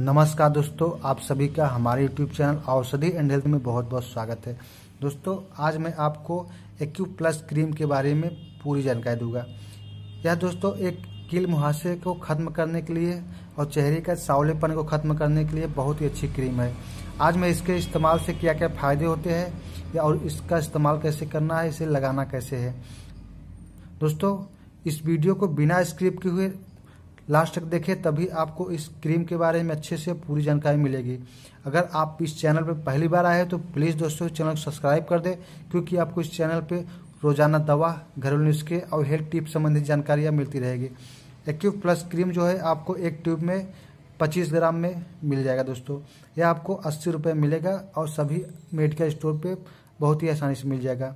नमस्कार दोस्तों आप सभी का हमारे YouTube channel Aushadhi and health में बहुत बहुत स्वागत है दोस्तों आज मैं आपको एक्यू प्लस क्रीम के बारे में पूरी जानकारी दूंगा यह दोस्तों एक कील मुहासे को ख़त्म करने के लिए और चेहरे का सावलेपन को ख़त्म करने के लिए बहुत ही अच्छी क्रीम है आज मैं इसके इस्तेमाल से क्या क्या फ़ायदे होते हैं और इसका इस्तेमाल कैसे करना है इसे लगाना कैसे है दोस्तों इस वीडियो को बिना स्क्रिप्ट के हुए लास्ट तक देखें तभी आपको इस क्रीम के बारे में अच्छे से पूरी जानकारी मिलेगी अगर आप इस चैनल पर पहली बार आए हैं तो प्लीज़ दोस्तों चैनल को सब्सक्राइब कर दें क्योंकि आपको इस चैनल पर रोजाना दवा घरेलू नुस्खे और हेल्थ टिप संबंधित जानकारियाँ मिलती रहेगी एक्व प्लस क्रीम जो है आपको एक ट्यूब में 25 ग्राम में मिल जाएगा दोस्तों यह आपको अस्सी रुपये मिलेगा और सभी मेडिकल स्टोर पे बहुत ही आसानी से मिल जाएगा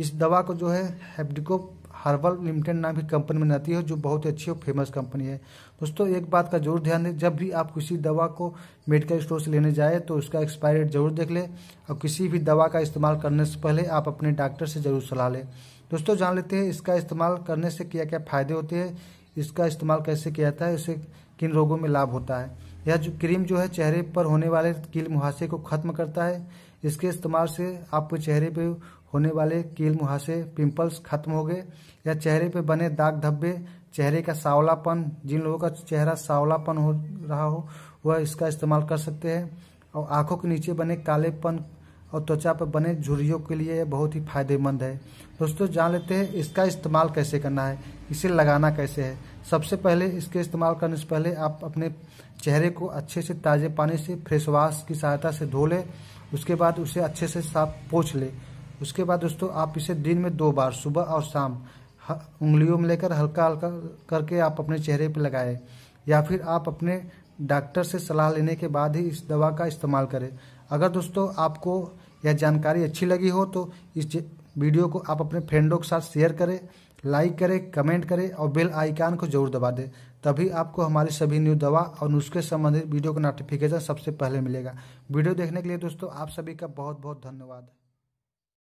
इस दवा को जो है हेप्डिको हार्वल लिमिटेड नाम की कंपनी में आती है जो बहुत अच्छी और फेमस कंपनी है दोस्तों एक बात का जरूर ध्यान दें जब भी आप किसी दवा को मेडिकल स्टोर से लेने जाए तो उसका एक्सपायरी डेट जरूर देख लें और किसी भी दवा का इस्तेमाल करने से पहले आप अपने डॉक्टर से जरूर सलाह लें दोस्तों जान लेते हैं इसका इस्तेमाल करने से क्या क्या फ़ायदे होते हैं इसका इस्तेमाल कैसे किया जाता है इसे किन रोगों में लाभ होता है यह जो क्रीम जो है चेहरे पर होने वाले कील मुहासे को खत्म करता है इसके इस्तेमाल से आपके चेहरे पे होने वाले कील मुहासे पिंपल्स खत्म हो गए या चेहरे पे बने दाग धब्बे चेहरे का सावलापन जिन लोगों का चेहरा सावलापन हो रहा हो वह इसका इस्तेमाल कर सकते हैं और आंखों के नीचे बने कालेपन और त्वचा पर बने झुरियों के लिए बहुत ही फायदेमंद है दोस्तों जान लेते हैं इसका इस्तेमाल कैसे करना है इसे लगाना कैसे है सबसे पहले इसके इस्तेमाल करने से पहले आप अपने चेहरे को अच्छे से ताज़े पानी से फ्रेश वाश की सहायता से धो लें उसके बाद उसे अच्छे से साफ पोछ ले उसके बाद दोस्तों आप इसे दिन में दो बार सुबह और शाम उंगलियों में लेकर हल्का हल्का करके आप अपने चेहरे पर लगाएं या फिर आप अपने डॉक्टर से सलाह लेने के बाद ही इस दवा का इस्तेमाल करें अगर दोस्तों आपको यह जानकारी अच्छी लगी हो तो इस वीडियो को आप अपने फ्रेंडों के साथ शेयर करें लाइक करें कमेंट करें और बेल आइकान को जरूर दबा दें तभी आपको हमारी सभी न्यू दवा और नुस्खे संबंधित वीडियो का नोटिफिकेशन सबसे पहले मिलेगा वीडियो देखने के लिए दोस्तों आप सभी का बहुत बहुत धन्यवाद